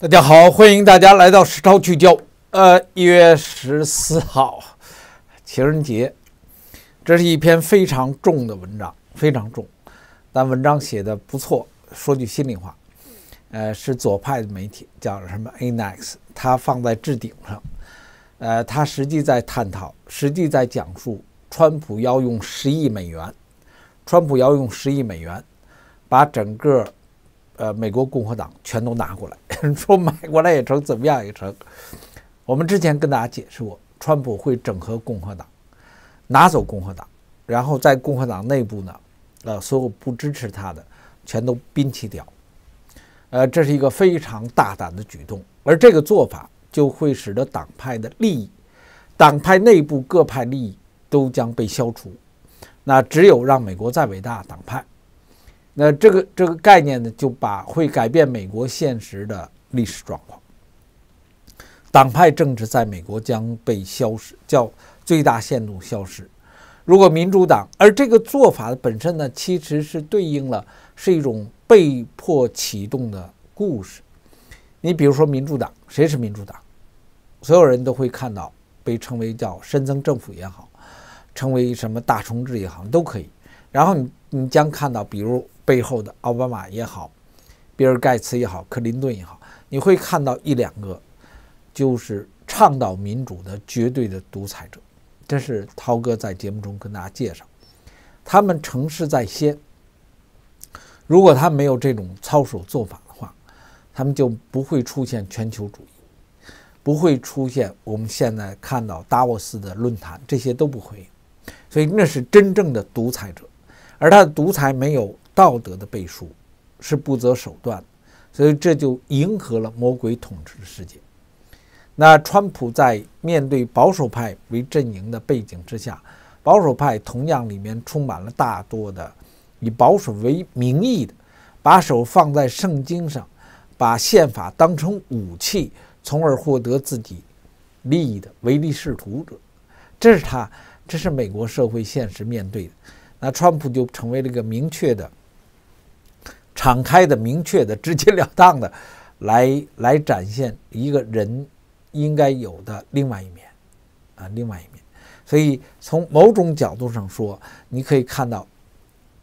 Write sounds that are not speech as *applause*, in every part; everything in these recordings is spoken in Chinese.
大家好，欢迎大家来到《时超聚焦》。呃，一月十四号，情人节，这是一篇非常重的文章，非常重，但文章写的不错。说句心里话，呃，是左派的媒体，叫什么 A Next，他放在置顶上。呃，他实际在探讨，实际在讲述，川普要用十亿美元，川普要用十亿美元，把整个。呃，美国共和党全都拿过来，*laughs* 说买过来也成，怎么样也成。我们之前跟大家解释过，川普会整合共和党，拿走共和党，然后在共和党内部呢，呃，所有不支持他的全都摒弃掉。呃，这是一个非常大胆的举动，而这个做法就会使得党派的利益、党派内部各派利益都将被消除。那只有让美国再伟大，党派。那这个这个概念呢，就把会改变美国现实的历史状况。党派政治在美国将被消失，叫最大限度消失。如果民主党，而这个做法本身呢，其实是对应了是一种被迫启动的故事。你比如说民主党，谁是民主党？所有人都会看到被称为叫深增政府也好，称为什么大重置也好都可以。然后你。你将看到，比如背后的奥巴马也好，比尔盖茨也好，克林顿也好，你会看到一两个，就是倡导民主的绝对的独裁者。这是涛哥在节目中跟大家介绍，他们成事在先。如果他没有这种操守做法的话，他们就不会出现全球主义，不会出现我们现在看到达沃斯的论坛，这些都不会。所以那是真正的独裁者。而他的独裁没有道德的背书，是不择手段，所以这就迎合了魔鬼统治的世界。那川普在面对保守派为阵营的背景之下，保守派同样里面充满了大多的以保守为名义的，把手放在圣经上，把宪法当成武器，从而获得自己利益的唯利是图者。这是他，这是美国社会现实面对的。那川普就成为了一个明确的、敞开的、明确的、直截了当的，来 *laughs* 来展现一个人应该有的另外一面，啊，另外一面。所以从某种角度上说，你可以看到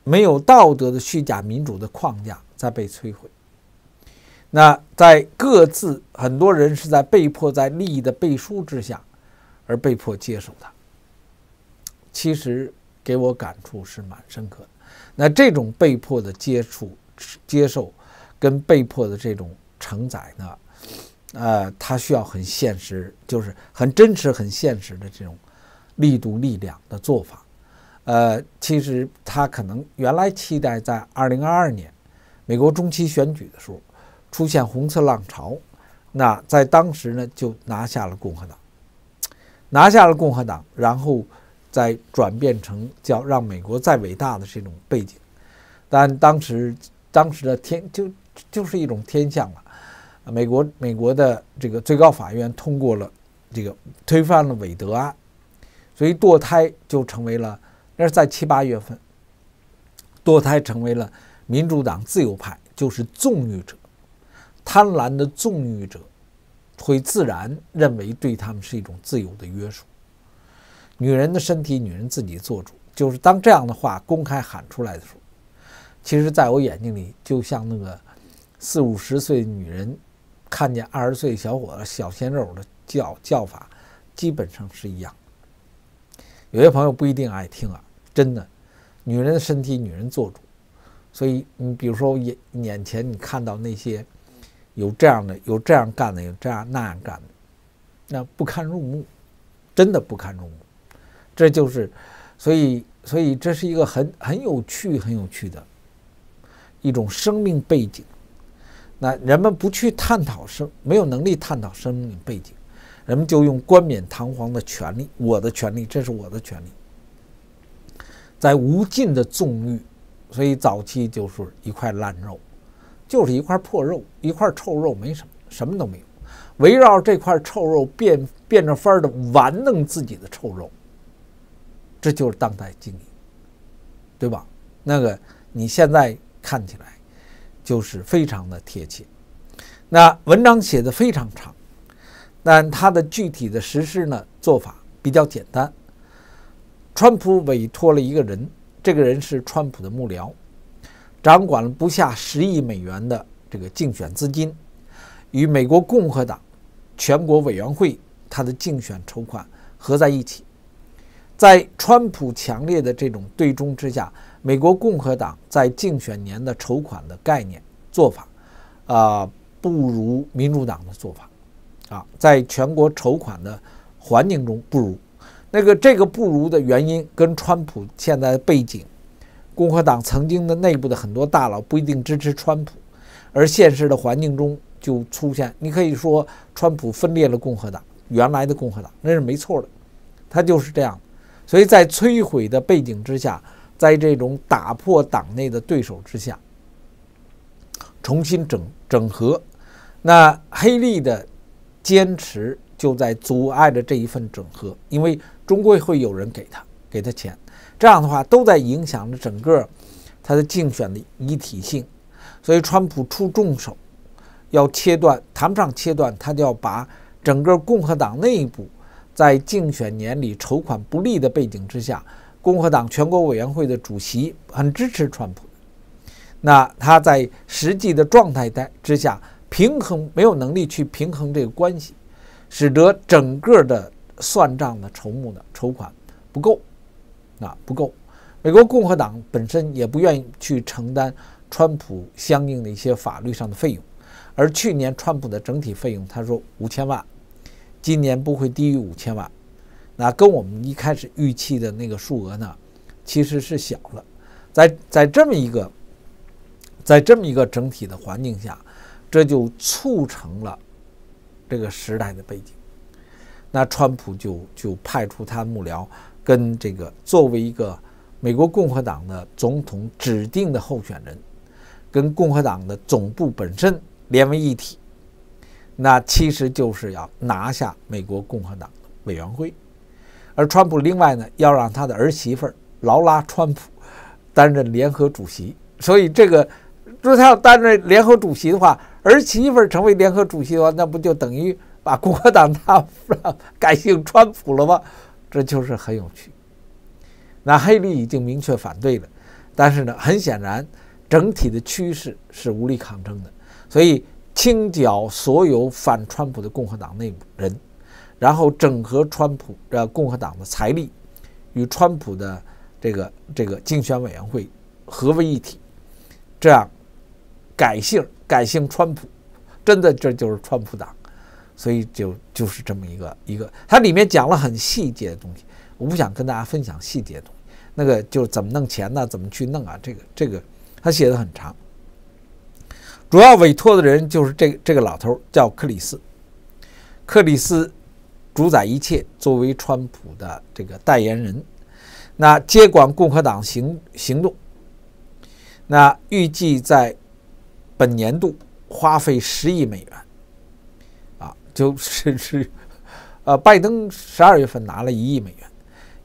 没有道德的虚假民主的框架在被摧毁。那在各自，很多人是在被迫在利益的背书之下而被迫接受它。其实。给我感触是蛮深刻的，那这种被迫的接触、接受，跟被迫的这种承载呢，呃，它需要很现实，就是很真实、很现实的这种力度、力量的做法。呃，其实他可能原来期待在二零二二年美国中期选举的时候出现红色浪潮，那在当时呢就拿下了共和党，拿下了共和党，然后。在转变成叫让美国再伟大的这种背景，但当时当时的天就就是一种天象了。美国美国的这个最高法院通过了这个推翻了韦德案，所以堕胎就成为了。那是在七八月份，堕胎成为了民主党自由派就是纵欲者、贪婪的纵欲者，会自然认为对他们是一种自由的约束。女人的身体，女人自己做主。就是当这样的话公开喊出来的时候，其实在我眼睛里，就像那个四五十岁女人看见二十岁小伙子小鲜肉的叫叫法，基本上是一样。有些朋友不一定爱听啊，真的，女人的身体，女人做主。所以你比如说眼眼前你看到那些有这样的有这样干的有这样那样干的，那不堪入目，真的不堪入目。这就是，所以，所以这是一个很很有趣、很有趣的，一种生命背景。那人们不去探讨生，没有能力探讨生命背景，人们就用冠冕堂皇的权利，我的权利，这是我的权利，在无尽的纵欲。所以早期就是一块烂肉，就是一块破肉，一块臭肉，没什么，什么都没有。围绕这块臭肉，变变着法儿的玩弄自己的臭肉。这就是当代经营，对吧？那个你现在看起来就是非常的贴切。那文章写的非常长，但它的具体的实施呢做法比较简单。川普委托了一个人，这个人是川普的幕僚，掌管了不下十亿美元的这个竞选资金，与美国共和党全国委员会他的竞选筹款合在一起。在川普强烈的这种对冲之下，美国共和党在竞选年的筹款的概念做法，啊，不如民主党的做法，啊，在全国筹款的环境中不如那个这个不如的原因跟川普现在的背景，共和党曾经的内部的很多大佬不一定支持川普，而现实的环境中就出现你可以说川普分裂了共和党原来的共和党那是没错的，他就是这样。所以在摧毁的背景之下，在这种打破党内的对手之下，重新整整合，那黑利的坚持就在阻碍着这一份整合，因为终归会有人给他给他钱，这样的话都在影响着整个他的竞选的一体性，所以川普出重手，要切断，谈不上切断，他就要把整个共和党内部。在竞选年里筹款不利的背景之下，共和党全国委员会的主席很支持川普那他在实际的状态下之下，平衡没有能力去平衡这个关系，使得整个的算账的筹募的筹款不够，啊不够。美国共和党本身也不愿意去承担川普相应的一些法律上的费用，而去年川普的整体费用，他说五千万。今年不会低于五千万，那跟我们一开始预期的那个数额呢，其实是小了。在在这么一个，在这么一个整体的环境下，这就促成了这个时代的背景。那川普就就派出他幕僚，跟这个作为一个美国共和党的总统指定的候选人，跟共和党的总部本身连为一体。那其实就是要拿下美国共和党委员会，而川普另外呢要让他的儿媳妇劳拉川普担任联合主席，所以这个如果他要担任联合主席的话，儿媳妇儿成为联合主席的话，那不就等于把共和党他改姓川普了吗？这就是很有趣。那黑利已经明确反对了，但是呢，很显然整体的趋势是无力抗争的，所以。清剿所有反川普的共和党内人，然后整合川普呃共和党的财力，与川普的这个这个竞选委员会合为一体，这样改姓改姓川普，真的这就是川普党，所以就就是这么一个一个，它里面讲了很细节的东西，我不想跟大家分享细节东西，那个就怎么弄钱呢？怎么去弄啊？这个这个他写的很长。主要委托的人就是这这个老头，叫克里斯。克里斯主宰一切，作为川普的这个代言人，那接管共和党行行动。那预计在本年度花费十亿美元，啊，就是是，呃，拜登十二月份拿了一亿美元，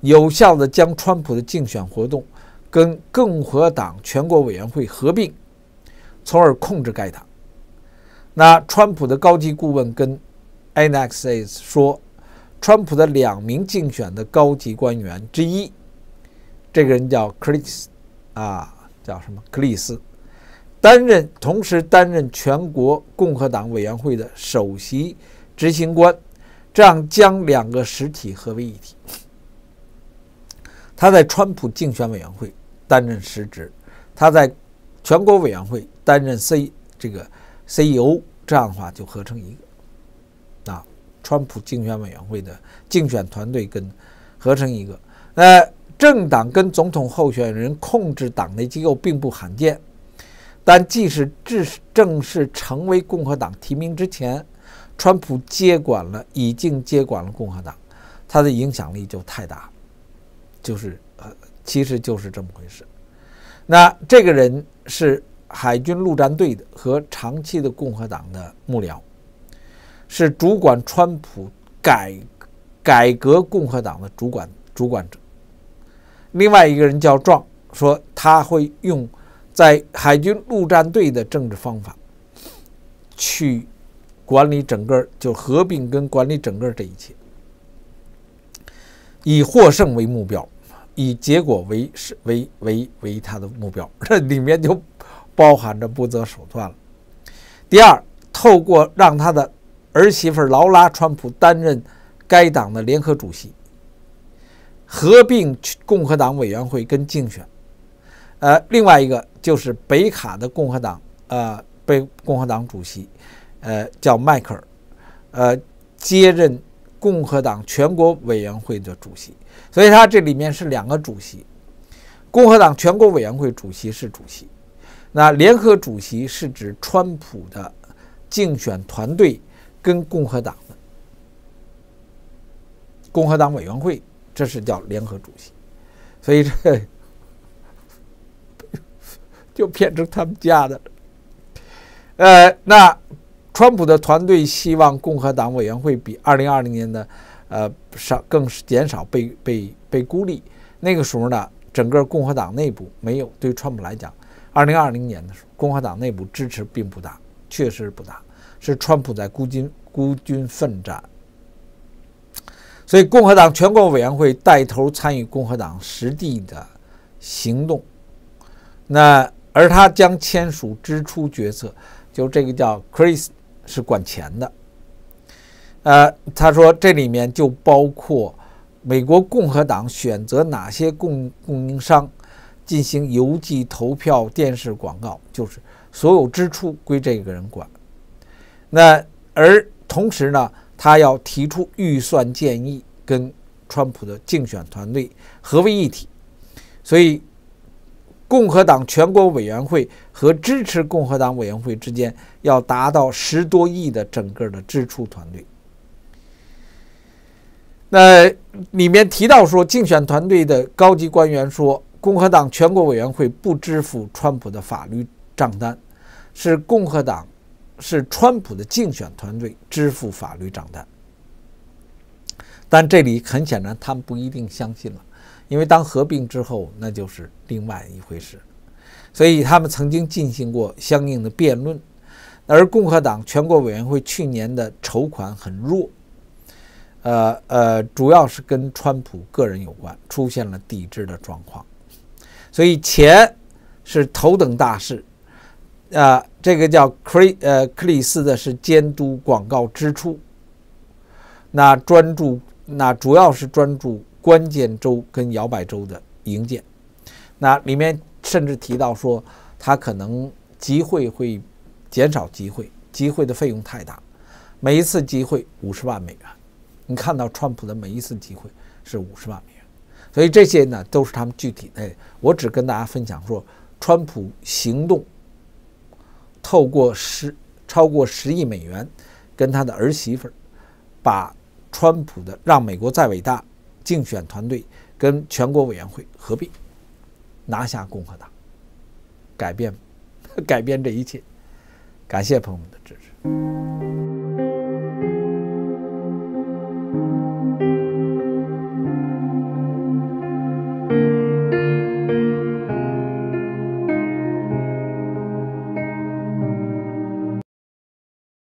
有效的将川普的竞选活动跟共和党全国委员会合并。从而控制该党。那川普的高级顾问跟 Anexes 说，川普的两名竞选的高级官员之一，这个人叫克里斯，啊，叫什么？克里斯担任，同时担任全国共和党委员会的首席执行官，这样将两个实体合为一体。他在川普竞选委员会担任实职，他在。全国委员会担任 C 这个 CEO，这样的话就合成一个啊，川普竞选委员会的竞选团队跟合成一个。呃，政党跟总统候选人控制党内机构并不罕见，但即使至正式成为共和党提名之前，川普接管了已经接管了共和党，他的影响力就太大就是呃，其实就是这么回事。那这个人。是海军陆战队的和长期的共和党的幕僚，是主管川普改改革共和党的主管主管者。另外一个人叫壮，说他会用在海军陆战队的政治方法去管理整个，就合并跟管理整个这一切，以获胜为目标。以结果为是为为为他的目标，*laughs* 这里面就包含着不择手段了。第二，透过让他的儿媳妇劳拉·川普担任该党的联合主席，合并共和党委员会跟竞选。呃，另外一个就是北卡的共和党，呃，被共和党主席，呃，叫迈克尔，呃，接任。共和党全国委员会的主席，所以他这里面是两个主席，共和党全国委员会主席是主席，那联合主席是指川普的竞选团队跟共和党的共和党委员会，这是叫联合主席，所以这就变成他们家的了，呃，那。川普的团队希望共和党委员会比二零二零年的，呃，少更减少被被被孤立。那个时候呢，整个共和党内部没有对川普来讲，二零二零年的时候，共和党内部支持并不大，确实不大，是川普在孤军孤军奋战。所以，共和党全国委员会带头参与共和党实地的行动，那而他将签署支出决策，就这个叫 Chris。是管钱的，呃，他说这里面就包括美国共和党选择哪些供供应商，进行邮寄投票、电视广告，就是所有支出归这个人管。那而同时呢，他要提出预算建议，跟川普的竞选团队合为一体，所以。共和党全国委员会和支持共和党委员会之间要达到十多亿的整个的支出团队。那里面提到说，竞选团队的高级官员说，共和党全国委员会不支付川普的法律账单，是共和党，是川普的竞选团队支付法律账单。但这里很显然，他们不一定相信了。因为当合并之后，那就是另外一回事，所以他们曾经进行过相应的辩论。而共和党全国委员会去年的筹款很弱，呃呃，主要是跟川普个人有关，出现了抵制的状况。所以钱是头等大事，呃，这个叫克呃克里斯的是监督广告支出，那专注那主要是专注。关键州跟摇摆州的营建。那里面甚至提到说，他可能集会会减少集会，集会的费用太大，每一次集会五十万美元。你看到川普的每一次集会是五十万美元，所以这些呢都是他们具体的。我只跟大家分享说，川普行动透过十超过十亿美元，跟他的儿媳妇儿把川普的让美国再伟大。竞选团队跟全国委员会合并，拿下共和党，改变 *laughs* 改变这一切。感谢朋友们的支持。